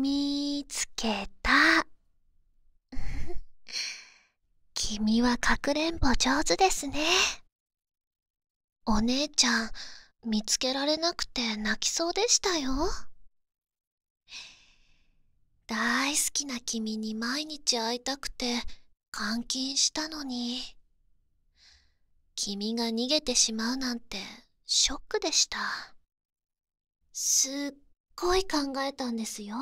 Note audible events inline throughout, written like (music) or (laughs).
見つけた (laughs) 君はかくれんぼ上手ですねお姉ちゃん見つけられなくて泣きそうでしたよ大好きな君に毎日会いたくて監禁したのに君が逃げてしまうなんてショックでしたすっごい考えたんですよ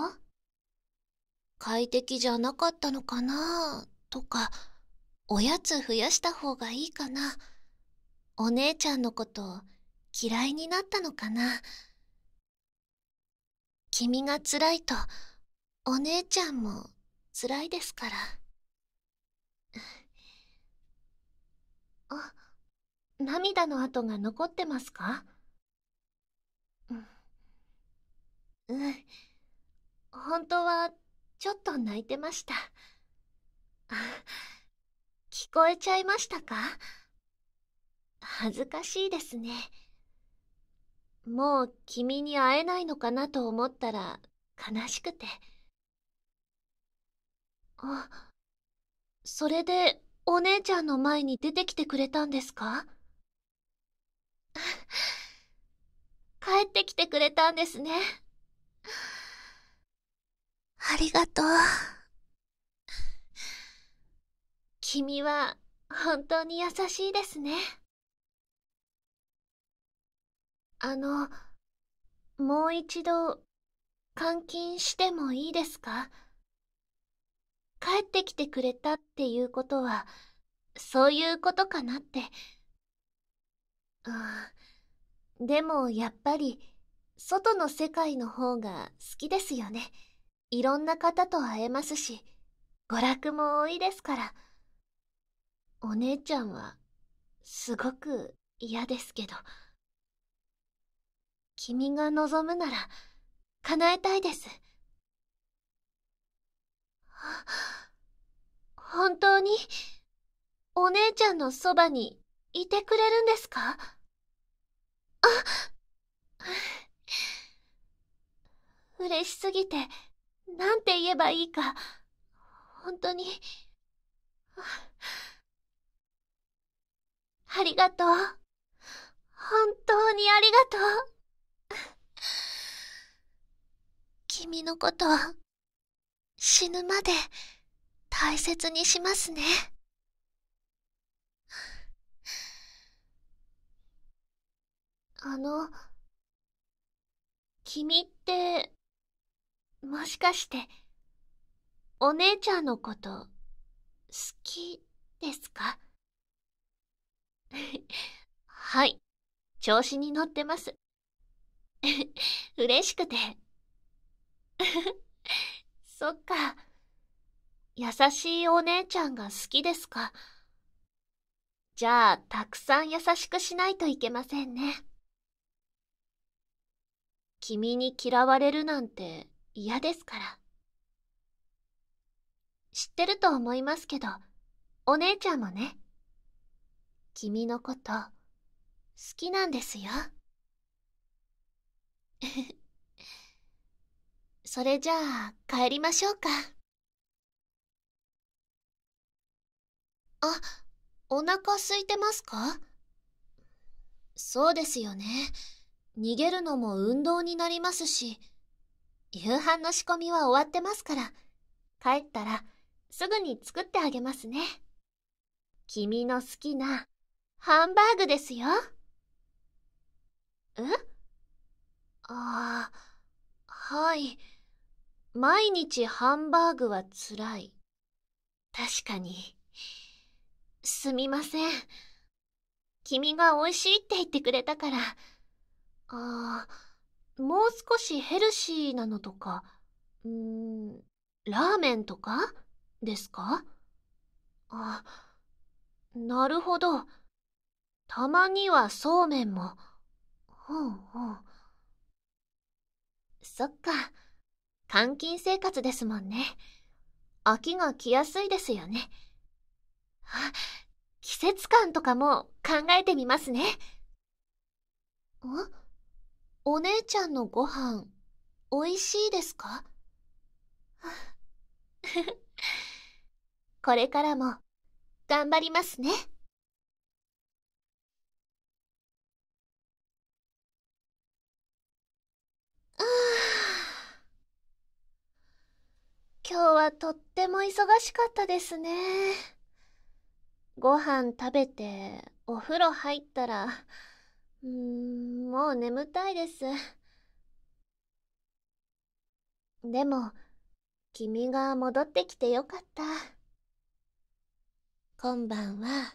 快適じゃなかったのかなとかおやつ増やした方がいいかなお姉ちゃんのこと嫌いになったのかな君がつらいとお姉ちゃんもつらいですから (laughs) あ涙の跡が残ってますかうん本当はちょっと泣いてました。聞こえちゃいましたか恥ずかしいですね。もう君に会えないのかなと思ったら悲しくて。あ、それでお姉ちゃんの前に出てきてくれたんですか (laughs) 帰ってきてくれたんですね。ありがとう。君は本当に優しいですね。あの、もう一度、監禁してもいいですか帰ってきてくれたっていうことは、そういうことかなって。うん。でもやっぱり、外の世界の方が好きですよね。いろんな方と会えますし、娯楽も多いですから。お姉ちゃんは、すごく嫌ですけど。君が望むなら、叶えたいです。本当に、お姉ちゃんのそばにいてくれるんですかあ嬉しすぎてなんて言えばいいか、本当に。ありがとう。本当にありがとう。君のこと、死ぬまで大切にしますね。あの、君って、もしかして、お姉ちゃんのこと、好きですか (laughs) はい、調子に乗ってます。(laughs) 嬉しくて。(laughs) そっか。優しいお姉ちゃんが好きですか。じゃあ、たくさん優しくしないといけませんね。君に嫌われるなんて嫌ですから。知ってると思いますけど、お姉ちゃんもね。君のこと、好きなんですよ。(laughs) それじゃあ、帰りましょうか。あ、お腹空いてますかそうですよね。逃げるのも運動になりますし、夕飯の仕込みは終わってますから、帰ったらすぐに作ってあげますね。君の好きなハンバーグですよ。えああ、はい。毎日ハンバーグはつらい。確かに。すみません。君が美味しいって言ってくれたから。ああ、もう少しヘルシーなのとか、うーん、ラーメンとかですかあ、なるほど。たまにはそうめんも。うんうん。そっか。監禁生活ですもんね。飽きが来やすいですよね。あ、季節感とかも考えてみますね。んお姉ちゃんのご飯、おいしいですか (laughs) これからも、頑張りますね。あ今日はとっても忙しかったですね。ご飯食べて、お風呂入ったら、うーん、もう眠たいです。でも、君が戻ってきてよかった。今晩は、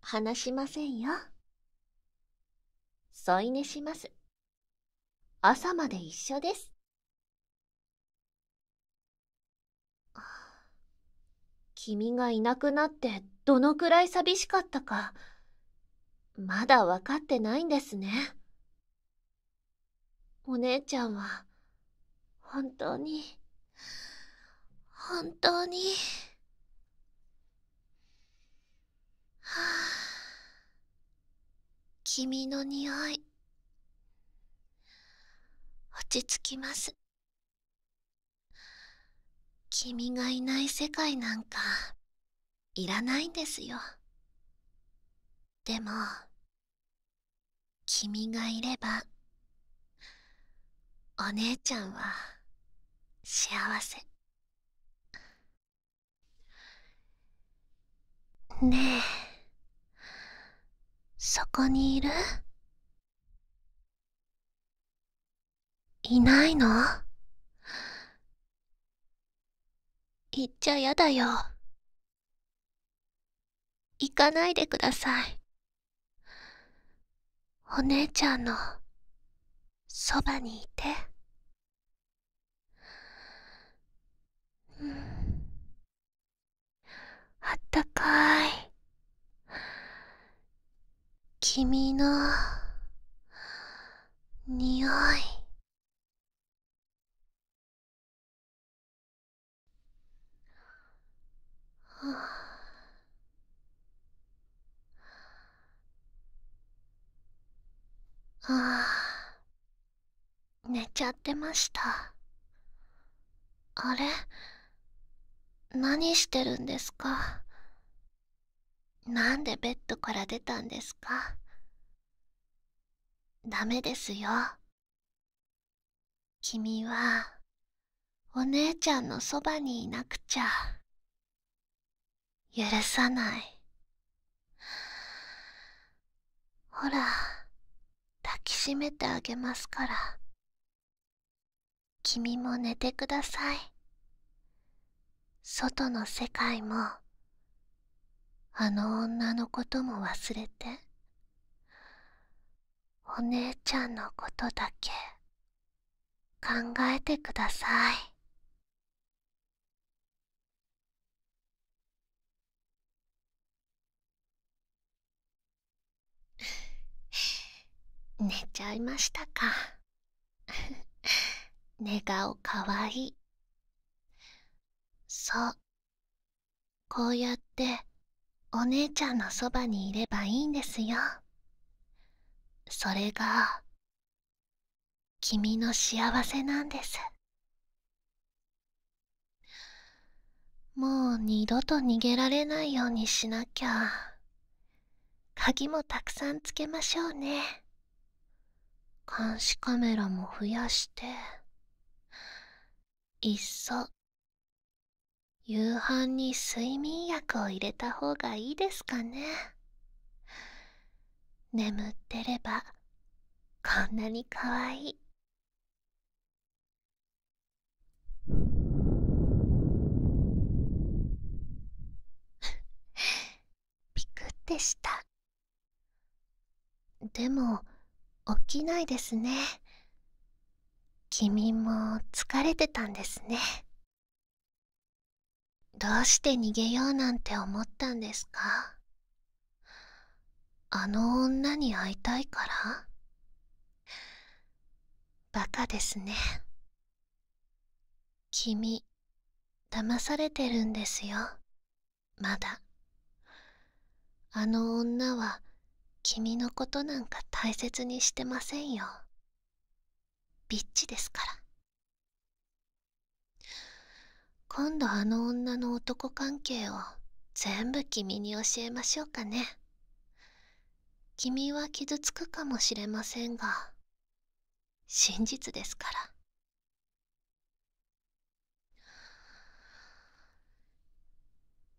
話しませんよ。添い寝します。朝まで一緒です。君がいなくなってどのくらい寂しかったか。まだ分かってないんですね。お姉ちゃんは、本当に、本当に、はあ、君の匂い、落ち着きます。君がいない世界なんか、いらないんですよ。でも君がいればお姉ちゃんは幸せねえそこにいるいないの行っちゃやだよ行かないでくださいお姉ちゃんのそばにいてうんあったかい君の匂い寝ちゃってましたあれ何してるんですかなんでベッドから出たんですかダメですよ君はお姉ちゃんのそばにいなくちゃ許さないほら抱きしめてあげますから君も寝てください外の世界もあの女のことも忘れてお姉ちゃんのことだけ考えてください (laughs) 寝ちゃいましたか。寝顔かわいいそうこうやってお姉ちゃんのそばにいればいいんですよそれが君の幸せなんですもう二度と逃げられないようにしなきゃ鍵もたくさんつけましょうね監視カメラも増やして。いっそ夕飯に睡眠薬を入れた方がいいですかね眠ってればこんなにかわいいピ (laughs) クってしたでも起きないですね君も疲れてたんですねどうして逃げようなんて思ったんですかあの女に会いたいからバカですね君騙されてるんですよまだあの女は君のことなんか大切にしてませんよビッチですから今度あの女の男関係を全部君に教えましょうかね君は傷つくかもしれませんが真実ですから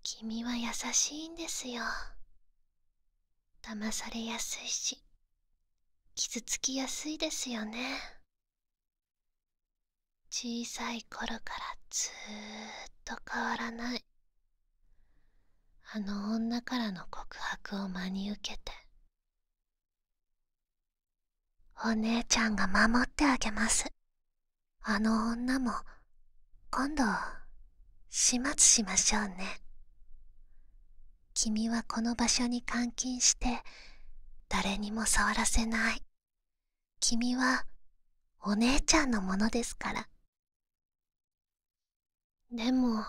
君は優しいんですよ騙されやすいし傷つきやすいですよね小さい頃からずーっと変わらないあの女からの告白を真に受けてお姉ちゃんが守ってあげますあの女も今度始末しましょうね君はこの場所に監禁して誰にも触らせない君はお姉ちゃんのものですからでも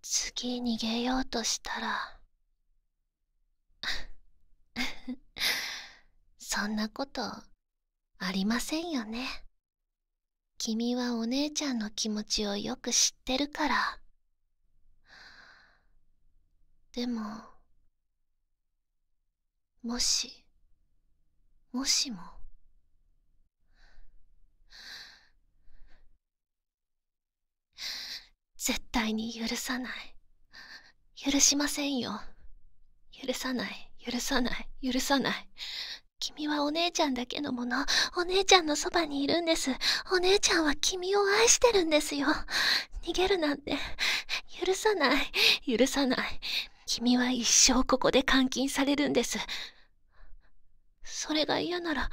次逃げようとしたら (laughs) そんなことありませんよね君はお姉ちゃんの気持ちをよく知ってるからでももしもしも。絶対に許さない許しませんよ許さない許さない許さない君はお姉ちゃんだけのものお姉ちゃんのそばにいるんですお姉ちゃんは君を愛してるんですよ逃げるなんて許さない許さない君は一生ここで監禁されるんですそれが嫌なら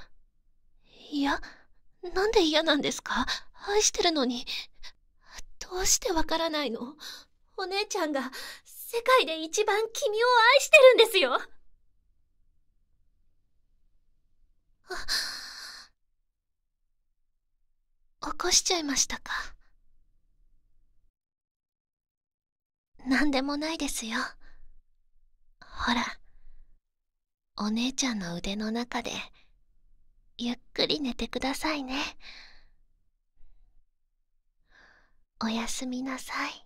いやなんで嫌なんですか愛してるのにどうしてわからないのお姉ちゃんが世界で一番君を愛してるんですよあ、起こしちゃいましたか。なんでもないですよ。ほら、お姉ちゃんの腕の中で、ゆっくり寝てくださいね。おやすみなさい